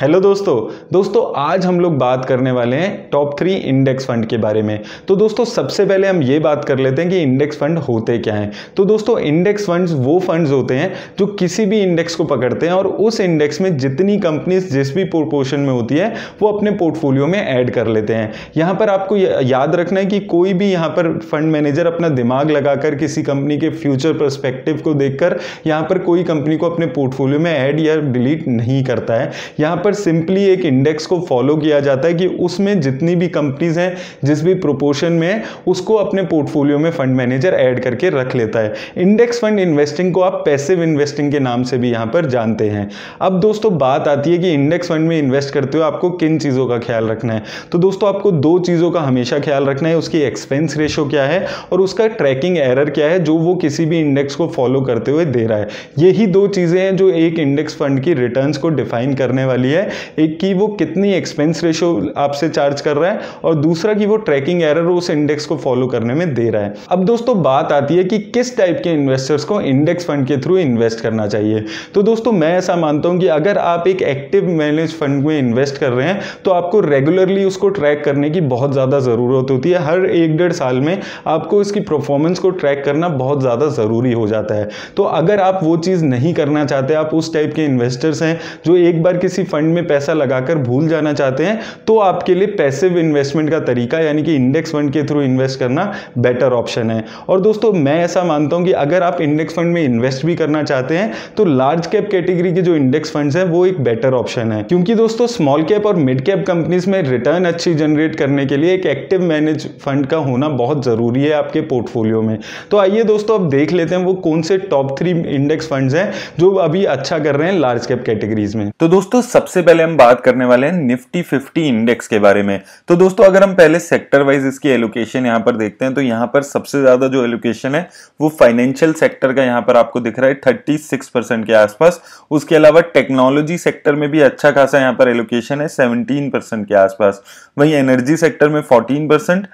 hello दोस्तों दोस्तों आज हम लोग बात करने वाले हैं टॉप थ्री इंडेक्स फंड के बारे में तो दोस्तों सबसे पहले हम ये बात कर लेते हैं कि इंडेक्स फंड होते क्या हैं तो दोस्तों इंडेक्स फंड्स वो फंड्स होते हैं जो किसी भी इंडेक्स को पकड़ते हैं और उस इंडेक्स में जितनी कंपनीज जिस भी प्रोपोर्शन में होती है वो अपने पोर्टफोलियो में ऐड कर लेते हैं यहाँ पर आपको याद रखना है कि कोई भी यहाँ पर फंड मैनेजर अपना दिमाग लगाकर किसी कंपनी के फ्यूचर परस्पेक्टिव को देखकर यहाँ पर कोई कंपनी को अपने पोर्टफोलियो में ऐड या डिलीट नहीं करता है यहाँ पर सिंपली एक इंडेक्स को फॉलो किया जाता है कि उसमें जितनी भी कंपनीज हैं जिस भी प्रोपोर्शन में है उसको अपने पोर्टफोलियो में फंड मैनेजर ऐड करके रख लेता है इंडेक्स फंड इन्वेस्टिंग को आप पैसिव इन्वेस्टिंग के नाम से भी यहां पर जानते हैं अब दोस्तों बात आती है कि इंडेक्स फंड में इन्वेस्ट करते हुए आपको किन चीज़ों का ख्याल रखना है तो दोस्तों आपको दो चीज़ों का हमेशा ख्याल रखना है उसकी एक्सपेंस रेशो क्या है और उसका ट्रैकिंग एरर क्या है जो वो किसी भी इंडेक्स को फॉलो करते हुए दे रहा है यही दो चीज़ें हैं जो एक इंडेक्स फंड की रिटर्न को डिफाइन करने वाली रही है एक कि वो कितनी एक्सपेंस रेशो आपसे चार्ज कर रहा है और दूसरा कि वो ट्रैकिंग एरर उस इंडेक्स को फॉलो करने में दे रहा है अब दोस्तों बात आती है कि किस टाइप के इन्वेस्टर्स को इंडेक्स फंड के थ्रू इन्वेस्ट करना चाहिए तो दोस्तों मैं ऐसा मानता हूँ कि अगर आप एक एक्टिव मैनेज फंड में इन्वेस्ट कर रहे हैं तो आपको रेगुलरली उसको ट्रैक करने की बहुत ज़्यादा ज़रूरत होती है हर एक डेढ़ साल में आपको इसकी परफॉर्मेंस को ट्रैक करना बहुत ज़्यादा ज़रूरी हो जाता है तो अगर आप वो चीज़ नहीं करना चाहते आप उस टाइप के इन्वेस्टर्स हैं जो एक बार किसी फंड फंड में पैसा लगाकर भूल जाना चाहते हैं तो आपके लिए पैसिव इन्वेस्टमेंट का तरीका यानी कि इंडेक्स फंड के थ्रू इन्वेस्ट करना बेटर ऑप्शन है और दोस्तों मैं ऐसा मानता हूं कि अगर आप इंडेक्स फंड में इन्वेस्ट भी करना चाहते हैं तो लार्ज कैप कैटेगरी के जो इंडेक्स फंड्स हैं वो एक बेटर ऑप्शन है क्योंकि दोस्तों स्मॉल कैप और मिड कैप कंपनीज में रिटर्न अच्छी जनरेट करने के लिए एक एक्टिव मैनेज फंड का होना बहुत ज़रूरी है आपके पोर्टफोलियो में तो आइए दोस्तों अब देख लेते हैं वो कौन से टॉप थ्री इंडेक्स फंड्स हैं जो अभी अच्छा कर रहे हैं लार्ज कैप कैटेगरीज में तो दोस्तों सबसे सबसे पहले हम बात करने वाले हैं निफ्टी 50 इंडेक्स के बारे में तो दोस्तों अगर हम पहले सेक्टर वाइज इसकी एलोकेशन यहां पर देखते हैं तो यहां पर सबसे ज़्यादा जो एलोकेशन है वो फाइनेंशियल सेक्टर का यहां पर आपको दिख रहा है 36 परसेंट के आसपास उसके अलावा टेक्नोलॉजी सेक्टर में भी अच्छा खासा यहाँ पर एलोकेशन है सेवनटीन के आसपास वही एनर्जी सेक्टर में फोर्टीन परसेंट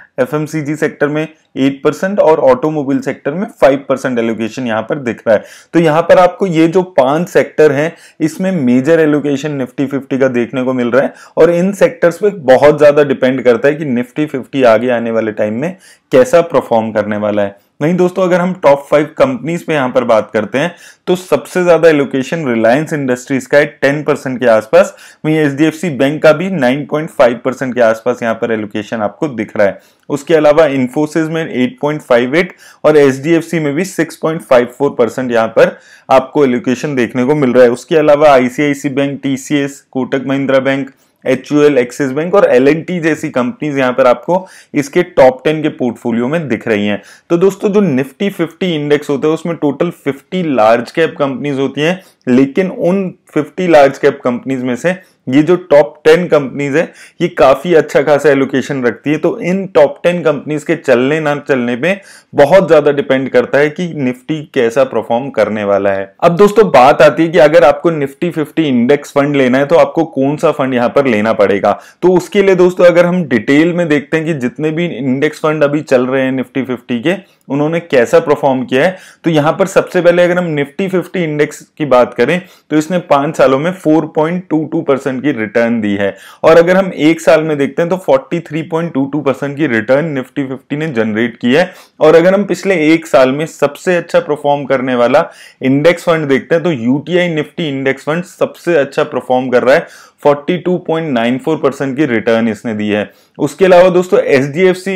सेक्टर में एट परसेंट और ऑटोमोबाइल सेक्टर में फाइव परसेंट एलोकेशन यहां पर दिख रहा है तो यहां पर आपको ये जो पांच सेक्टर हैं इसमें मेजर एलोकेशन निफ्टी फिफ्टी का देखने को मिल रहा है और इन सेक्टर्स पे बहुत ज्यादा डिपेंड करता है कि निफ्टी फिफ्टी आगे आने वाले टाइम में कैसा परफॉर्म करने वाला है वहीं दोस्तों अगर हम टॉप फाइव कंपनीज पे यहां पर बात करते हैं तो सबसे ज्यादा एलोकेशन रिलायंस इंडस्ट्रीज का है टेन परसेंट के आसपास वहीं एच बैंक का भी नाइन पॉइंट फाइव परसेंट के आसपास यहाँ पर एलोकेशन आपको दिख रहा है उसके अलावा इन्फोसिस में एट पॉइंट फाइव एट और एच में भी six point five four percent यहां पर आपको एलोकेशन देखने को मिल रहा है उसके अलावा ICICI bank TCS Kotak Mahindra bank H Axis bank और एल जैसी कंपनीज यहां पर आपको इसके टॉप टेन के पोर्टफोलियो में दिख रही हैं तो दोस्तों जो निफ्टी फिफ्टी इंडेक्स होता है उसमें total fifty large cap companies होती हैं लेकिन उन फिफ्टी लार्ज कैप कंपनीज में से ये जो टॉप टेन कंपनीज है ये काफी अच्छा खासा एलोकेशन रखती है तो इन टॉप टेन कंपनीज के चलने ना चलने पे बहुत ज्यादा डिपेंड करता है कि निफ्टी कैसा परफॉर्म करने वाला है अब दोस्तों बात आती है कि अगर आपको निफ्टी फिफ्टी इंडेक्स फंड लेना है तो आपको कौन सा फंड यहां पर लेना पड़ेगा तो उसके लिए दोस्तों अगर हम डिटेल में देखते हैं कि जितने भी इंडेक्स फंड अभी चल रहे हैं निफ्टी फिफ्टी के उन्होंने कैसा परफॉर्म किया है तो यहां पर सबसे पहले अगर हम निफ्टी फिफ्टी इंडेक्स की बात करें तो इसने पांच सालों में 4.22 परसेंट की रिटर्न दी है और अगर हम एक साल में देखते हैं तो 43.22 परसेंट की रिटर्न निफ्टी फिफ्टी ने जनरेट की है और अगर हम पिछले एक साल में सबसे अच्छा परफॉर्म करने वाला इंडेक्स फंड देखते हैं तो यूटीआई निफ्टी इंडेक्स फंड सबसे अच्छा परफॉर्म कर रहा है 42.94 परसेंट की रिटर्न इसने दी है उसके अलावा दोस्तों एच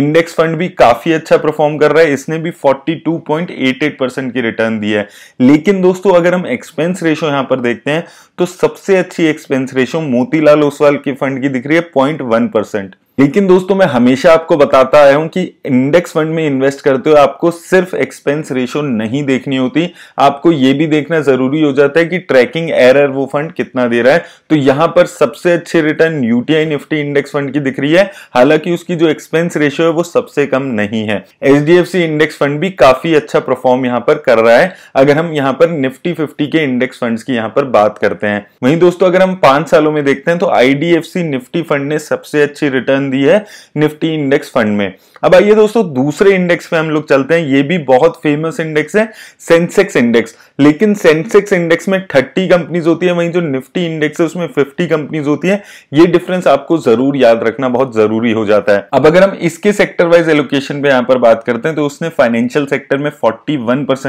इंडेक्स फंड भी काफी अच्छा परफॉर्म कर रहा है इसने भी 42.88 परसेंट की रिटर्न दी है लेकिन दोस्तों अगर हम एक्सपेंस रेशो यहां पर देखते हैं तो सबसे अच्छी एक्सपेंस रेशो मोतीलाल ओसवाल के फंड की दिख रही है पॉइंट परसेंट लेकिन दोस्तों मैं हमेशा आपको बताता आया हूं कि इंडेक्स फंड में इन्वेस्ट करते हुए आपको सिर्फ एक्सपेंस रेशियो नहीं देखनी होती आपको ये भी देखना जरूरी हो जाता है कि ट्रैकिंग एरर वो फंड कितना दे रहा है तो यहां पर सबसे अच्छे return UTI Nifty index fund की दिख रही है हालांकि उसकी जो एक्सपेंस रेशियो है वो सबसे कम नहीं है एच इंडेक्स फंड भी काफी अच्छा परफॉर्म यहाँ पर कर रहा है अगर हम यहाँ पर निफ्टी फिफ्टी के इंडेक्स फंड की यहाँ पर बात करते हैं वहीं दोस्तों अगर हम पांच सालों में देखते हैं तो आईडीएफसी निफ्टी फंड ने सबसे अच्छी रिटर्न पोजीशन दी है निफ्टी इंडेक्स फंड में अब आइए दोस्तों दूसरे इंडेक्स पे हम लोग चलते हैं ये भी बहुत फेमस इंडेक्स है सेंसेक्स इंडेक्स लेकिन सेंसेक्स इंडेक्स में 30 कंपनीज होती है वहीं जो निफ्टी इंडेक्स है उसमें 50 कंपनीज होती है ये डिफरेंस आपको जरूर याद रखना बहुत जरूरी हो जाता है अब अगर हम इसके सेक्टर वाइज एलोकेशन पे यहां पर बात करते हैं तो उसने फाइनेंशियल सेक्टर में फोर्टी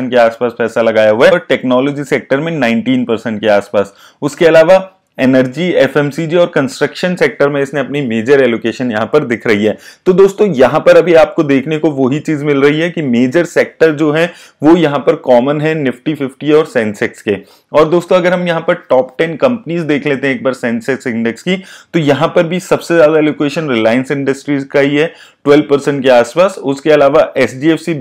के आसपास पैसा लगाया हुआ है और टेक्नोलॉजी सेक्टर में नाइनटीन के आसपास उसके अलावा एनर्जी एफ और कंस्ट्रक्शन सेक्टर में इसने अपनी मेजर एलोकेशन यहां पर दिख रही है तो दोस्तों यहां पर अभी आपको देखने को वही चीज मिल रही है कि मेजर सेक्टर जो है वो यहां पर कॉमन है निफ्टी फिफ्टी और सेंसेक्स के और दोस्तों अगर हम यहां पर टॉप टेन कंपनीज देख लेते हैं एक बार सेंसेक्स इंडेक्स की तो यहां पर भी सबसे ज्यादा एलोकेशन रिलायंस इंडस्ट्रीज का ही है 12 परसेंट के आसपास उसके अलावा एच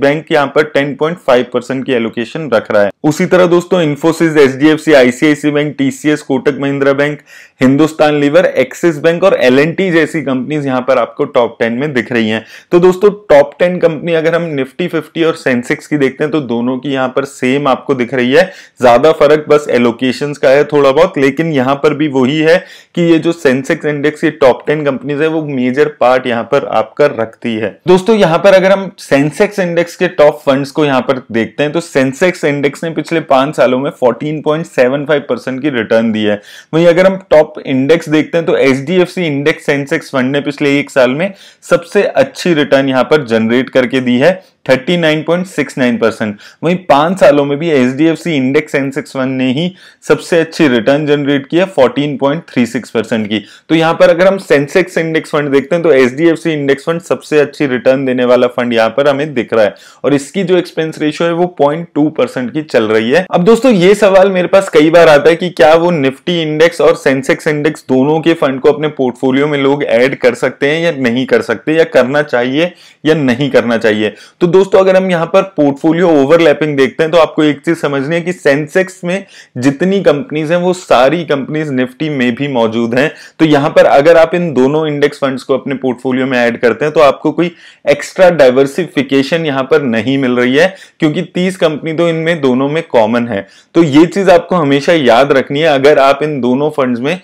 बैंक यहाँ पर 10.5 परसेंट की एलोकेशन रख रहा है उसी तरह दोस्तों Infosys H D F C ICICI bank TCS Kotak Mahindra bank bank Hindustan Lever Axis bank और एल जैसी कंपनीज यहां पर आपको टॉप टेन में दिख रही हैं तो दोस्तों टॉप टेन कंपनी अगर हम निफ्टी फिफ्टी और सेंसेक्स की देखते हैं तो दोनों की यहां पर सेम आपको दिख रही है ज्यादा फर्क बस एलोकेशन का है थोड़ा बहुत लेकिन यहां पर भी वही है कि ये जो सेंसेक्स इंडेक्स ये टॉप टेन कंपनीज है वो मेजर पार्ट यहां पर आपका रखती है दोस्तों यहां पर अगर हम सेंसेक्स इंडेक्स के टॉप फंड्स को यहां पर देखते हैं तो सेंसेक्स इंडेक्स ने पिछले पांच सालों में 14.75 परसेंट की रिटर्न दी है वहीं अगर हम टॉप इंडेक्स देखते हैं तो H D F C index Sensex fund ने पिछले एक साल में सबसे अच्छी रिटर्न यहां पर जनरेट करके दी है 39.69 परसेंट वहीं पांच सालों में भी H D F C index Sensex one ने ही सबसे अच्छी रिटर्न जनरेट किया 14.36 परसेंट की तो यहां पर अगर हम सेंसेक्स इंडेक्स फंड देखते हैं तो H D F C index fund सबसे अच्छी रिटर्न देने वाला फंड यहां पर हमें दिख रहा है और इसकी जो एक्सपेंस रेशियो है वो पॉइंट टू परसेंट की चल रही है अब दोस्तों ये सवाल मेरे पास कई बार आता है कि क्या वो निफ्टी इंडेक्स और सेंसेक्स इंडेक्स दोनों के फंड को अपने पोर्टफोलियो में लोग ऐड कर सकते हैं या नहीं कर सकते या करना चाहिए या नहीं करना चाहिए तो दोस्तों अगर हम यहां पर पोर्टफोलियो ओवरलैपिंग देखते हैं तो आपको एक चीज समझनी है कि सेंसेक्स में जितनी कंपनीज हैं वो सारी कंपनीज निफ्टी में भी मौजूद हैं तो यहां पर अगर आप इन दोनों इंडेक्स फंड्स को अपने पोर्टफोलियो में ऐड करते हैं तो आपको कोई एक्स्ट्रा डाइवर्सिफिकेशन यहां पर नहीं मिल रही है क्योंकि तीस कंपनी तो इनमें दोनों में कॉमन है तो ये चीज आपको हमेशा याद रखनी है अगर आप इन दोनों फंड में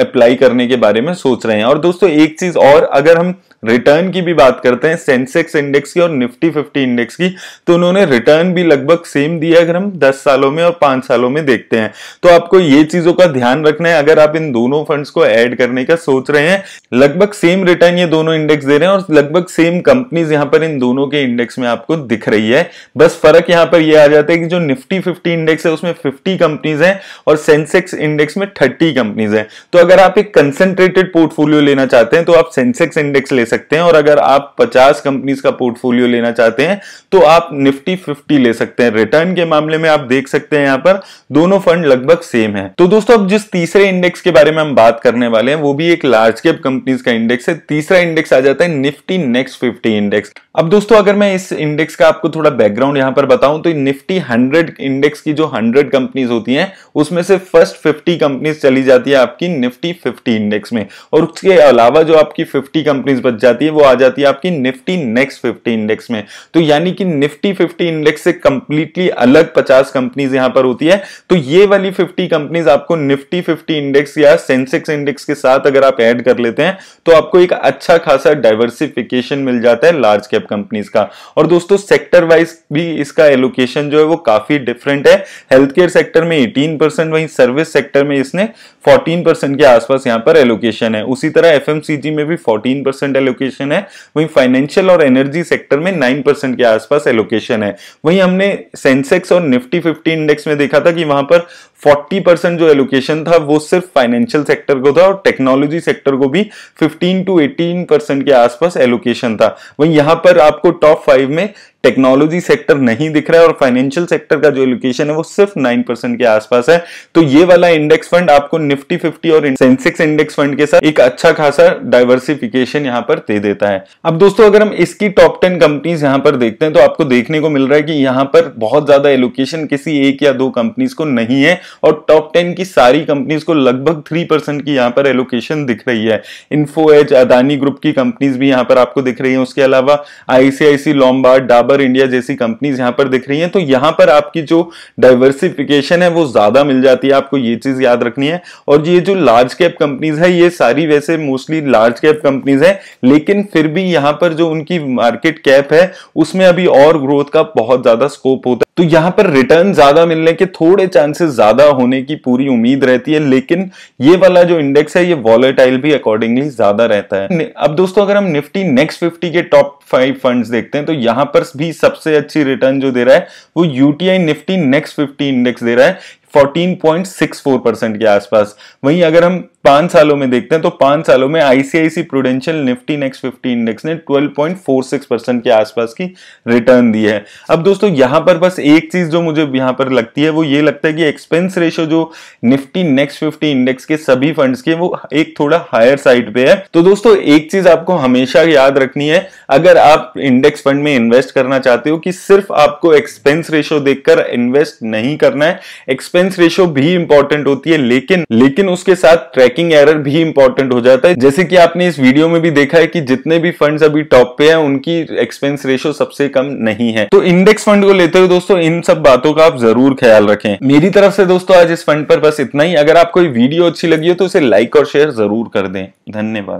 अप्लाई करने के बारे में सोच रहे हैं और दोस्तों एक चीज और अगर हम रिटर्न की भी बात करते हैं सेंसेक्स इंडेक्स की और निफ्टी फिफ्टी निफ्टी इंडेक्स की तो उन्होंने रिटर्न भी लगभग सेम दिया अगर हम दस सालों में और पांच सालों में देखते हैं तो आपको ये चीजों का ध्यान रखना है अगर आप इन दोनों फंड्स को ऐड करने का सोच रहे हैं लगभग सेम रिटर्न ये दोनों इंडेक्स दे रहे हैं और लगभग सेम कंपनीज यहां पर इन दोनों के इंडेक्स में आपको दिख रही है बस फर्क यहां पर यह आ जाता है कि जो निफ्टी फिफ्टी इंडेक्स है उसमें फिफ्टी कंपनीज है और सेंसेक्स इंडेक्स में थर्टी कंपनीज है तो अगर आप एक कंसेंट्रेटेड पोर्टफोलियो लेना चाहते हैं तो आप सेंसेक्स इंडेक्स ले सकते हैं और अगर आप पचास कंपनीज का पोर्टफोलियो लेना चाहते हैं हैं तो आप निफ्टी फिफ्टी ले सकते हैं रिटर्न के मामले में आप देख सकते हैं यहां पर दोनों फंड लगभग सेम है तो दोस्तों अब जिस तीसरे इंडेक्स के बारे में हम बात करने वाले हैं वो भी एक लार्ज कैप कंपनीज का इंडेक्स है तीसरा इंडेक्स आ जाता है निफ्टी नेक्स्ट फिफ्टी इंडेक्स अब दोस्तों अगर मैं इस इंडेक्स का आपको थोड़ा बैकग्राउंड यहां पर बताऊं तो निफ्टी हंड्रेड इंडेक्स की जो हंड्रेड कंपनीज होती हैं उसमें से फर्स्ट फिफ्टी कंपनीज चली जाती है आपकी निफ्टी फिफ्टी इंडेक्स में और उसके अलावा जो आपकी फिफ्टी कंपनीज बच जाती है वो आ जाती है आपकी निफ्टी नेक्स्ट फिफ्टी इंडेक्स में तो तो यानी कि निफ्टी 50 इंडेक्स से कंप्लीटली अलग 50 कंपनीज यहां पर होती है तो ये वाली 50 कंपनीज आपको निफ्टी 50 इंडेक्स या सेंसेक्स इंडेक्स के साथ अगर आप ऐड कर लेते हैं तो आपको एक अच्छा खासा डाइवर्सिफिकेशन मिल जाता है लार्ज कैप कंपनीज का और दोस्तों सेक्टर वाइज भी इसका एलोकेशन जो है वो काफी डिफरेंट है हेल्थ केयर सेक्टर में एटीन परसेंट वहीं सर्विस सेक्टर में इसने फोर्टीन परसेंट के आसपास यहां पर एलोकेशन है उसी तरह एफ में भी फोर्टीन परसेंट एलोकेशन है वहीं फाइनेंशियल और एनर्जी सेक्टर में नाइन परसेंट के आसपास एलोकेशन है वहीं हमने सेंसेक्स और निफ्टी फिफ्टी इंडेक्स में देखा था कि वहां पर फोर्टी परसेंट जो एलोकेशन था वो सिर्फ फाइनेंशियल सेक्टर को था और टेक्नोलॉजी सेक्टर को भी फिफ्टीन टू एटीन परसेंट के आसपास एलोकेशन था वहीं यहां पर आपको टॉप फाइव में टेक्नोलॉजी सेक्टर नहीं दिख रहा है और फाइनेंशियल सेक्टर का जो एलोकेशन है वो सिर्फ नाइन परसेंट के आसपास है तो ये वाला इंडेक्स फंड आपको निफ्टी फिफ्टी और सेंसेक्स इंडेक्स फंड के साथ एक अच्छा खासा डाइवर्सिफिकेशन यहाँ पर दे देता है अब दोस्तों अगर हम इसकी टॉप टेन कंपनीज यहाँ पर देखते हैं तो आपको देखने को मिल रहा है कि यहाँ पर बहुत ज्यादा एलोकेशन किसी एक या दो कंपनीज को नहीं है और टॉप टेन की सारी कंपनीज को लगभग थ्री परसेंट की यहाँ पर एलोकेशन दिख रही है इन्फो एज अदानी ग्रुप की कंपनीज भी यहाँ पर आपको दिख रही है उसके अलावा आईसीआईसी लॉम्बार्ड डाबर डाबर इंडिया जैसी कंपनीज यहां पर दिख रही हैं तो यहां पर आपकी जो डाइवर्सिफिकेशन है वो ज़्यादा मिल जाती है आपको ये चीज़ याद रखनी है और ये जो लार्ज कैप कंपनीज है ये सारी वैसे मोस्टली लार्ज कैप कंपनीज है लेकिन फिर भी यहां पर जो उनकी मार्केट कैप है उसमें अभी और ग्रोथ का बहुत ज़्यादा स्कोप होता है तो यहां पर रिटर्न ज्यादा मिलने के थोड़े चांसेस ज्यादा होने की पूरी उम्मीद रहती है लेकिन ये वाला जो इंडेक्स है ये वॉलेटाइल भी अकॉर्डिंगली ज्यादा रहता है अब दोस्तों अगर हम निफ्टी नेक्स्ट फिफ्टी के टॉप फाइव फंड देखते हैं तो यहां पर भी सबसे अच्छी रिटर्न जो दे रहा है वो UTI Nifty next fifty index दे रहा है 14.64 परसेंट के आसपास वहीं अगर हम पांच सालों में देखते हैं तो पांच सालों में ICICI prudential Nifty next fifty index ने 12.46 परसेंट के आसपास की रिटर्न दी है अब दोस्तों यहां पर बस एक चीज जो मुझे यहां पर लगती है वो ये लगता है कि एक्सपेंस रेशियो जो निफ्टी नेक्स्ट फिफ्टी इंडेक्स के सभी फंड के वो एक थोड़ा हायर साइड पे है तो दोस्तों एक चीज आपको हमेशा याद रखनी है अगर आप इंडेक्स फंड में इन्वेस्ट करना चाहते हो कि सिर्फ आपको एक्सपेंस रेशियो देखकर इन्वेस्ट नहीं करना है एक्सपेंस एक्सपेंस रेशियो भी इंपॉर्टेंट होती है लेकिन लेकिन उसके साथ ट्रैकिंग एरर भी इंपॉर्टेंट हो जाता है जैसे कि आपने इस वीडियो में भी देखा है कि जितने भी फंड्स अभी टॉप पे हैं उनकी एक्सपेंस रेशियो सबसे कम नहीं है तो इंडेक्स फंड को लेते हुए दोस्तों इन सब बातों का आप जरूर ख्याल रखें मेरी तरफ से दोस्तों आज इस फंड पर बस इतना ही अगर आपको वीडियो अच्छी लगी हो तो इसे लाइक और शेयर जरूर कर दें धन्यवाद